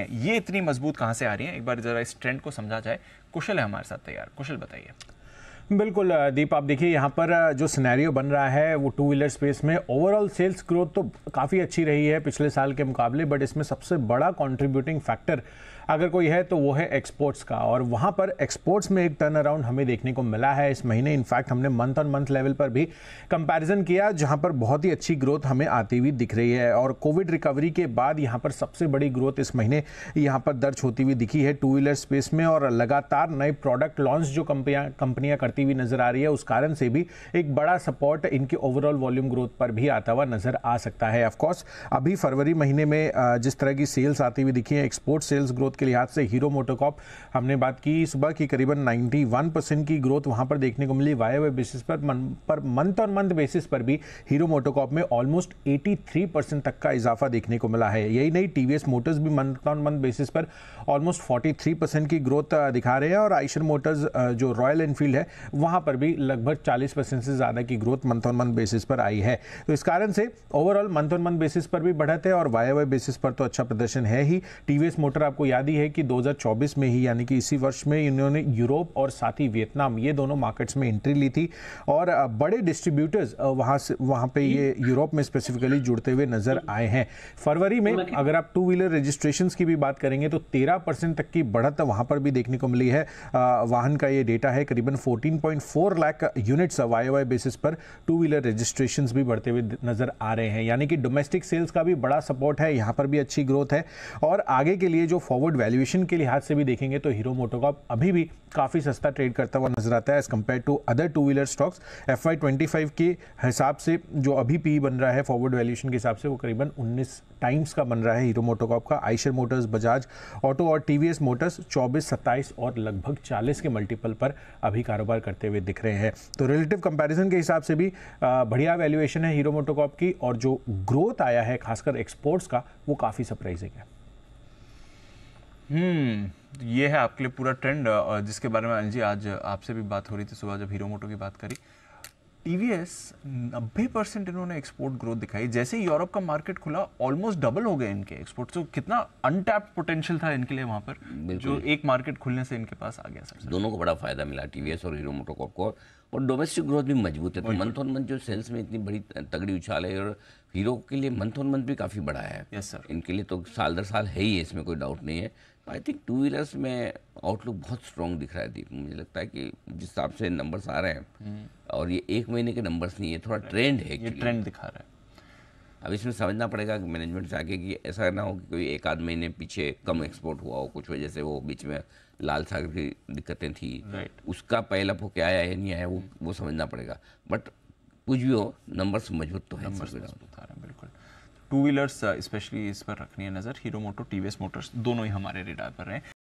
ये इतनी मजबूत कहाँ से आ रही है एक बार जरा इस ट्रेंड को समझा जाए कुशल है हमारे साथ तैयार कुशल बताइए बिल्कुल दीप आप देखिए यहाँ पर जो सिनेरियो बन रहा है वो टू व्हीलर स्पेस में ओवरऑल सेल्स ग्रोथ तो काफ़ी अच्छी रही है पिछले साल के मुकाबले बट इसमें सबसे बड़ा कंट्रीब्यूटिंग फैक्टर अगर कोई है तो वो है एक्सपोर्ट्स का और वहाँ पर एक्सपोर्ट्स में एक टर्न अराउंड हमें देखने को मिला है इस महीने इनफैक्ट हमने मंथ ऑन मंथ लेवल पर भी कंपैरिजन किया जहाँ पर बहुत ही अच्छी ग्रोथ हमें आती हुई दिख रही है और कोविड रिकवरी के बाद यहाँ पर सबसे बड़ी ग्रोथ इस महीने यहाँ पर दर्ज होती हुई दिखी है टू व्हीलर स्पेस में और लगातार नए प्रोडक्ट लॉन्च जो कंपनियाँ कंपनियाँ करती बढ़ती हुई नजर आ रही है उस कारण से भी एक बड़ा सपोर्ट इनके ओवरऑल वॉल्यूम ग्रोथ पर भी आता हुआ नजर आ सकता है ऑफकोर्स अभी फरवरी महीने में जिस तरह की सेल्स आती हुई दिखी है एक्सपोर्ट सेल्स ग्रोथ के लिहाज से हीरो मोटोकॉप हमने बात की सुबह की करीबन नाइन्टी परसेंट की ग्रोथ वहां पर देखने को मिली वाई वाई बेसिस पर per month on month basis पर भी हीरो मोटोकॉप में ऑलमोस्ट एटी परसेंट तक का इजाफा देखने को मिला है यही नहीं टी मोटर्स भी मंथ ऑन मंथ बेसिस पर ऑलमोस्ट 43 परसेंट की ग्रोथ दिखा रहे हैं और आइशर मोटर्स जो रॉयल एनफील्ड है वहां पर भी लगभग 40 परसेंट से ज़्यादा की growth month on month basis पर आई है तो इस कारण से overall month on month basis पर भी बढ़त है और वाई वाई बेसिस पर तो अच्छा प्रदर्शन है ही टीवीएस मोटर आपको याद ही है कि 2024 में ही यानी कि इसी वर्ष में इन्होंने यूरोप और साथ ही वियतनाम ये दोनों मार्केट्स में एंट्री ली थी और बड़े डिस्ट्रीब्यूटर्स वहां से वहां पर ये यूरोप में स्पेसिफिकली जुड़ते हुए नजर आए हैं फरवरी में अगर आप टू व्हीलर रजिस्ट्रेशन की भी बात करेंगे तो तेरह तक की बढ़त वहां पर भी देखने को मिली है वाहन का ये डेटा है करीबन fourteen 13.4 lakh units Y basis पर टू व्हीलर रजिस्ट्रेशन भी बढ़ते हुए नजर आ रहे हैं यानी कि डोमेस्टिक सेल्स का भी बड़ा सपोर्ट है यहाँ पर भी अच्छी ग्रोथ है और आगे के लिए जो फॉरवर्ड वैल्यूएशन के लिहाज से भी देखेंगे तो हीरो मोटो का अभी भी काफ़ी सस्ता ट्रेड करता हुआ नजर आता है as compared to other two wheeler stocks F I के हिसाब से जो अभी पी e बन रहा है फॉरवर्ड वैल्यूएशन के हिसाब से वो करीबन 19 टाइम्स का बन रहा है हीरो मोटोकॉप का आइशर मोटर्स बजाज ऑटो और टीवीएस मोटर्स 24, 27 और लगभग 40 के मल्टीपल पर अभी कारोबार करते हुए दिख रहे हैं तो रिलेटिव कंपैरिजन के हिसाब से भी बढ़िया वैल्यूएशन है हीरो मोटोकॉप की और जो ग्रोथ आया है खासकर एक्सपोर्ट्स का वो काफ़ी सरप्राइजिंग है हम्म ये है आपके लिए पूरा ट्रेंड जिसके बारे में अनिल जी आज आपसे भी बात हो रही थी सुबह जब हीरो मोटो की बात करी टीवीएस 90 परसेंट इन्होंने एक्सपोर्ट ग्रोथ दिखाई जैसे यूरोप का मार्केट खुला ऑलमोस्ट डबल हो गए इनके एक्सपोर्ट तो कितना अनटैप पोटेंशियल था इनके लिए वहाँ पर जो एक मार्केट खुलने से इनके पास आ गया सर दोनों को बड़ा फायदा मिला टीवीएस और हीरो मोटोकॉप को और डोमेस्टिक ग्रोथ भी मजबूत है तो मंथ ऑन मंथ जो सेल्स में इतनी बड़ी तगड़ी उछाल है और हीरो के लिए मंथ ऑन मंथ भी काफ़ी बड़ा है यस सर इनके लिए तो साल दर साल है ही है इसमें कोई डाउट नहीं है आई थिंक टू व्हीलर्स में आउटलुक बहुत स्ट्रॉन्ग दिख रहा है दीप मुझे लगता है कि जिस हिसाब से नंबर्स आ रहे हैं हम्म। और ये एक महीने के नंबर्स नहीं है थोड़ा ट्रेंड है ये ट्रेंड दिखा रहा है अब इसमें समझना पड़ेगा कि मैनेजमेंट से आगे कि ऐसा ना हो कि कोई एक आध महीने पीछे कम एक्सपोर्ट हुआ हो कुछ वजह से वो बीच में लाल सागर की दिक्कतें थी right. उसका पहला हो क्या आया है नहीं आया वो वो समझना पड़ेगा बट कुछ भी हो नंबर्स मजबूत तो है बिल्कुल टू व्हीलर्स स्पेशली इस पर रखनी है नज़र हीरो मोटो टी मोटर्स दोनों ही हमारे रिडार पर हैं